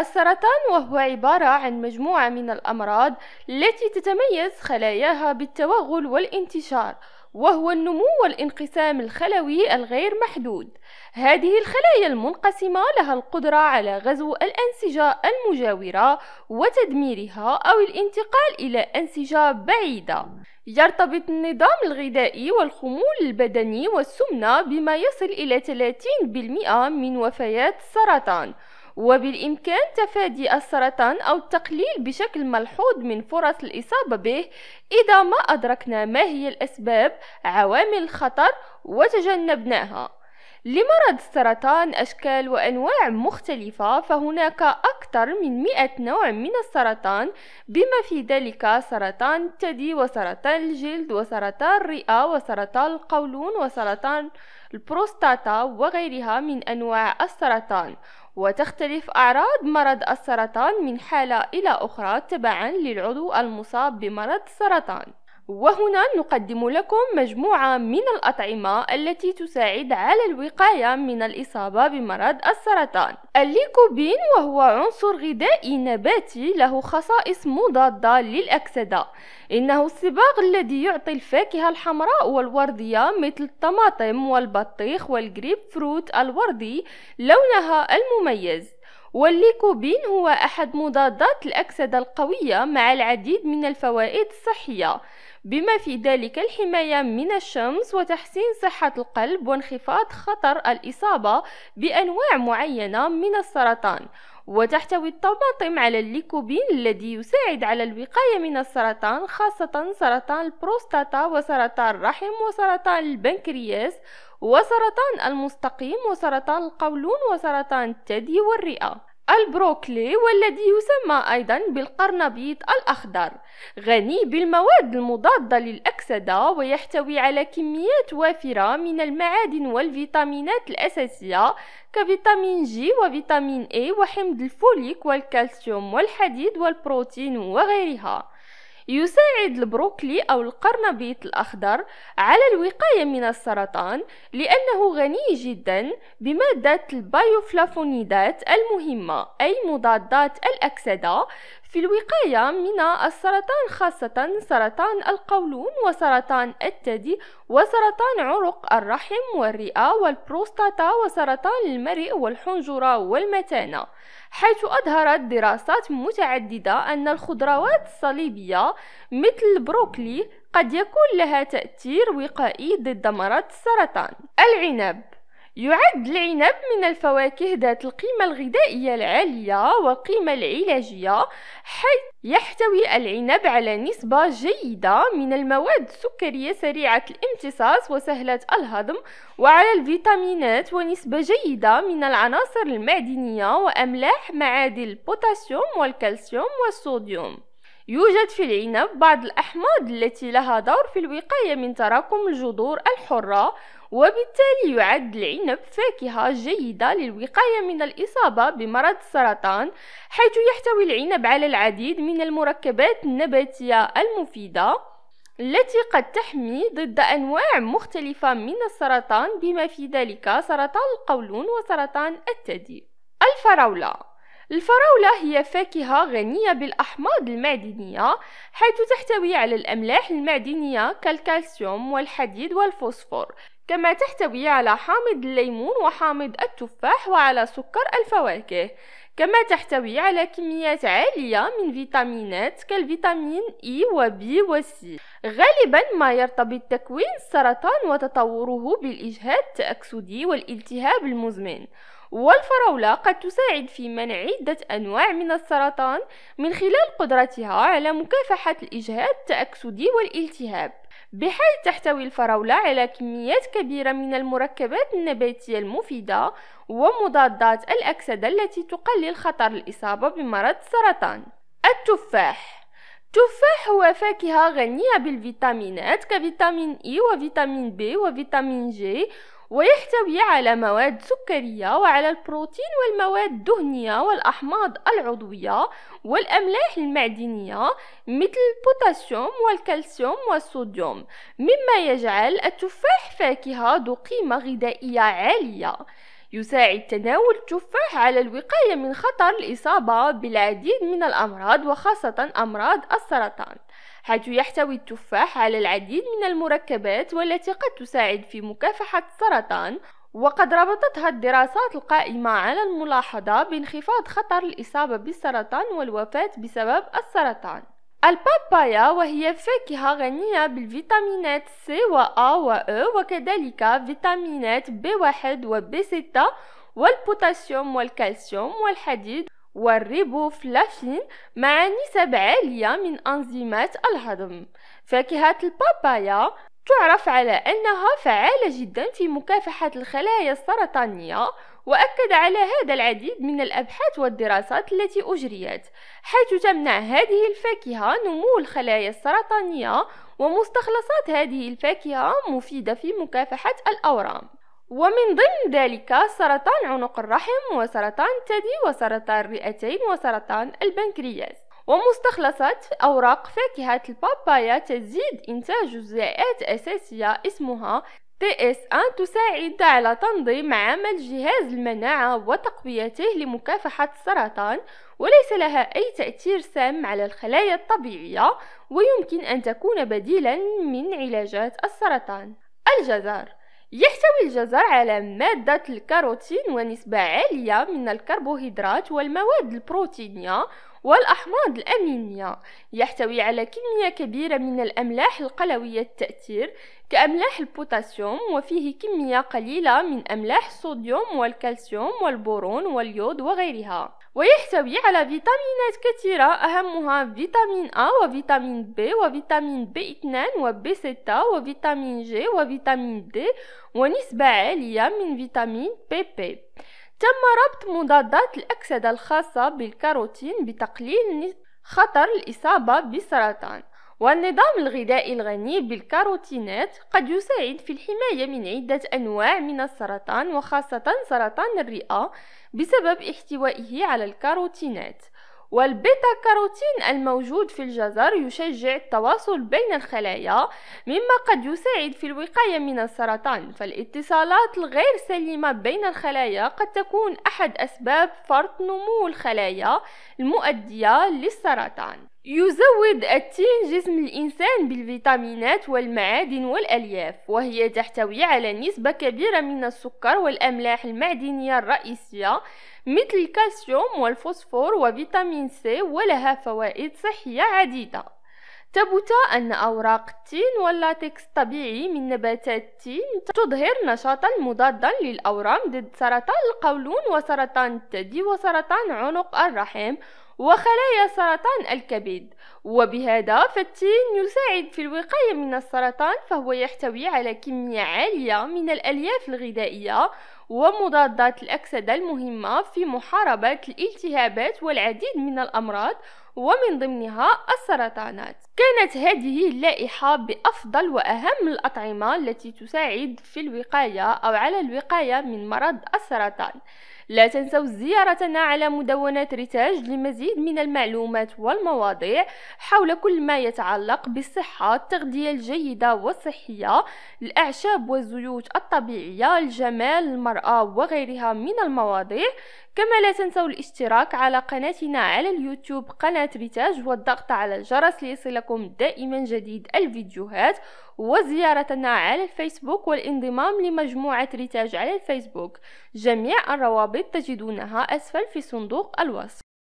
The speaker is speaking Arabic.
السرطان وهو عبارة عن مجموعة من الأمراض التي تتميز خلاياها بالتوغل والانتشار وهو النمو والانقسام الخلوي الغير محدود هذه الخلايا المنقسمة لها القدرة على غزو الأنسجة المجاورة وتدميرها أو الانتقال إلى أنسجة بعيدة يرتبط النظام الغذائي والخمول البدني والسمنة بما يصل إلى 30% من وفيات السرطان وبالإمكان تفادي السرطان أو التقليل بشكل ملحوظ من فرص الإصابة به إذا ما أدركنا ما هي الأسباب عوامل الخطر وتجنبناها لمرض السرطان أشكال وأنواع مختلفة فهناك أكثر من مئة نوع من السرطان بما في ذلك سرطان الثدي وسرطان الجلد وسرطان الرئة وسرطان القولون وسرطان البروستاتا وغيرها من أنواع السرطان وتختلف أعراض مرض السرطان من حالة إلى أخرى تبعا للعضو المصاب بمرض السرطان وهنا نقدم لكم مجموعة من الأطعمة التي تساعد على الوقاية من الإصابة بمرض السرطان الليكوبين وهو عنصر غذائي نباتي له خصائص مضادة للأكسدة إنه الصباغ الذي يعطي الفاكهة الحمراء والوردية مثل الطماطم والبطيخ والجريب فروت الوردي لونها المميز والليكوبين هو أحد مضادات الأكسدة القوية مع العديد من الفوائد الصحية بما في ذلك الحماية من الشمس وتحسين صحة القلب وانخفاض خطر الإصابة بأنواع معينة من السرطان وتحتوي الطماطم على الليكوبين الذي يساعد على الوقاية من السرطان خاصة سرطان البروستاتا وسرطان الرحم وسرطان البنكرياس وسرطان المستقيم وسرطان القولون وسرطان الثدي والرئة البروكلي والذي يسمى أيضا بالقرنبيط الأخضر غني بالمواد المضادة للأكسدة ويحتوي على كميات وافرة من المعادن والفيتامينات الأساسية كفيتامين جي وفيتامين اي وحمض الفوليك والكالسيوم والحديد والبروتين وغيرها يساعد البروكلي أو القرنبيط الأخضر على الوقاية من السرطان لأنه غني جدا بمادة البايوفلافونيدات المهمة أي مضادات الأكسدة في الوقاية من السرطان خاصة سرطان القولون وسرطان الثدي وسرطان عنق الرحم والرئة والبروستاتا وسرطان المريء والحنجرة والمتانة حيث أظهرت دراسات متعددة أن الخضروات الصليبية مثل البروكلي قد يكون لها تأثير وقائي ضد مرض السرطان العنب يعد العنب من الفواكه ذات القيمة الغذائية العالية والقيمة العلاجية حيث يحتوي العنب على نسبة جيدة من المواد السكرية سريعة الامتصاص وسهلة الهضم وعلى الفيتامينات ونسبة جيدة من العناصر المعدنية وأملاح معادن البوتاسيوم والكالسيوم والصوديوم يوجد في العنب بعض الأحماض التي لها دور في الوقاية من تراكم الجذور الحرة وبالتالي يعد العنب فاكهة جيدة للوقاية من الإصابة بمرض السرطان حيث يحتوي العنب على العديد من المركبات النباتية المفيدة التي قد تحمي ضد أنواع مختلفة من السرطان بما في ذلك سرطان القولون وسرطان الثدي الفراولة الفراولة هي فاكهة غنية بالأحماض المعدنية حيث تحتوي على الأملاح المعدنية كالكالسيوم والحديد والفوسفور كما تحتوي على حامض الليمون وحامض التفاح وعلى سكر الفواكه كما تحتوي على كميات عالية من فيتامينات كالفيتامين إي e وبي وسي غالبا ما يرتبط تكوين السرطان وتطوره بالإجهاد التأكسدي والالتهاب المزمن والفراولة قد تساعد في منع عدة أنواع من السرطان من خلال قدرتها على مكافحة الإجهاد التأكسدي والالتهاب بحيث تحتوي الفراولة على كميات كبيرة من المركبات النباتية المفيدة ومضادات الأكسدة التي تقلل خطر الإصابة بمرض السرطان التفاح التفاح هو فاكهة غنية بالفيتامينات كفيتامين إي e وفيتامين بي وفيتامين جي ويحتوي على مواد سكرية وعلى البروتين والمواد الدهنية والأحماض العضوية والأملاح المعدنية مثل البوتاسيوم والكالسيوم والصوديوم مما يجعل التفاح فاكهة ذو قيمة غذائية عالية يساعد تناول التفاح على الوقاية من خطر الإصابة بالعديد من الأمراض وخاصة أمراض السرطان حيث يحتوي التفاح على العديد من المركبات والتي قد تساعد في مكافحة السرطان وقد ربطتها الدراسات القائمة على الملاحظة بانخفاض خطر الإصابة بالسرطان والوفاة بسبب السرطان البابايا وهي فاكهة غنية بالفيتامينات C و A و E وكذلك فيتامينات B1 و B6 والبوتاسيوم والكالسيوم والحديد والريبوفلافين مع نسب عالية من أنزيمات الهضم فاكهة البابايا تعرف على أنها فعالة جدا في مكافحة الخلايا السرطانية وأكد على هذا العديد من الأبحاث والدراسات التي أجريت حيث تمنع هذه الفاكهة نمو الخلايا السرطانية ومستخلصات هذه الفاكهة مفيدة في مكافحة الأورام ومن ضمن ذلك سرطان عنق الرحم وسرطان الثدي وسرطان الرئتين وسرطان البنكرياس ومستخلصات أوراق فاكهة البابايا تزيد إنتاج جزيئات أساسية اسمها PS1 تساعد على تنظيم عمل جهاز المناعة وتقويته لمكافحة السرطان وليس لها أي تأثير سام على الخلايا الطبيعية ويمكن أن تكون بديلا من علاجات السرطان الجزر يحتوي الجزر على مادة الكاروتين ونسبة عالية من الكربوهيدرات والمواد البروتينية والأحماض الأمينية يحتوي على كمية كبيرة من الأملاح القلوية التأثير كأملاح البوتاسيوم وفيه كمية قليلة من أملاح الصوديوم والكالسيوم والبورون واليود وغيرها ويحتوي على فيتامينات كثيرة أهمها فيتامين أ وفيتامين ب وفيتامين ب 2 وب 6 وفيتامين ج وفيتامين د ونسبة عالية من فيتامين بي بي تم ربط مضادات الأكسدة الخاصة بالكاروتين بتقليل خطر الإصابة بالسرطان والنظام الغذائي الغني بالكاروتينات قد يساعد في الحماية من عدة أنواع من السرطان وخاصة سرطان الرئة بسبب احتوائه على الكاروتينات والبيتا كاروتين الموجود في الجزر يشجع التواصل بين الخلايا مما قد يساعد في الوقاية من السرطان فالاتصالات الغير سليمة بين الخلايا قد تكون أحد أسباب فرط نمو الخلايا المؤدية للسرطان يزود التين جسم الإنسان بالفيتامينات والمعادن والألياف وهي تحتوي على نسبة كبيرة من السكر والأملاح المعدنية الرئيسية مثل الكالسيوم والفوسفور وفيتامين سي ولها فوائد صحية عديدة ثبت أن أوراق التين واللاتكس الطبيعي من نباتات التين تظهر نشاطا مضادا للأورام ضد سرطان القولون وسرطان الثدي وسرطان عنق الرحم وخلايا سرطان الكبد وبهذا فالتين يساعد في الوقاية من السرطان فهو يحتوي على كمية عالية من الألياف الغذائية ومضادات الأكسدة المهمة في محاربة الالتهابات والعديد من الأمراض ومن ضمنها السرطانات كانت هذه اللائحة بأفضل وأهم الأطعمة التي تساعد في الوقاية أو على الوقاية من مرض السرطان لا تنسوا زيارتنا على مدونة ريتاج لمزيد من المعلومات والمواضيع حول كل ما يتعلق بالصحة التغذية الجيدة والصحية الأعشاب والزيوت الطبيعية الجمال المرأة وغيرها من المواضيع كما لا تنسوا الاشتراك على قناتنا على اليوتيوب قناة ريتاج والضغط على الجرس ليصلكم دائما جديد الفيديوهات وزيارتنا على الفيسبوك والانضمام لمجموعة ريتاج على الفيسبوك جميع الروابط تجدونها أسفل في صندوق الوصف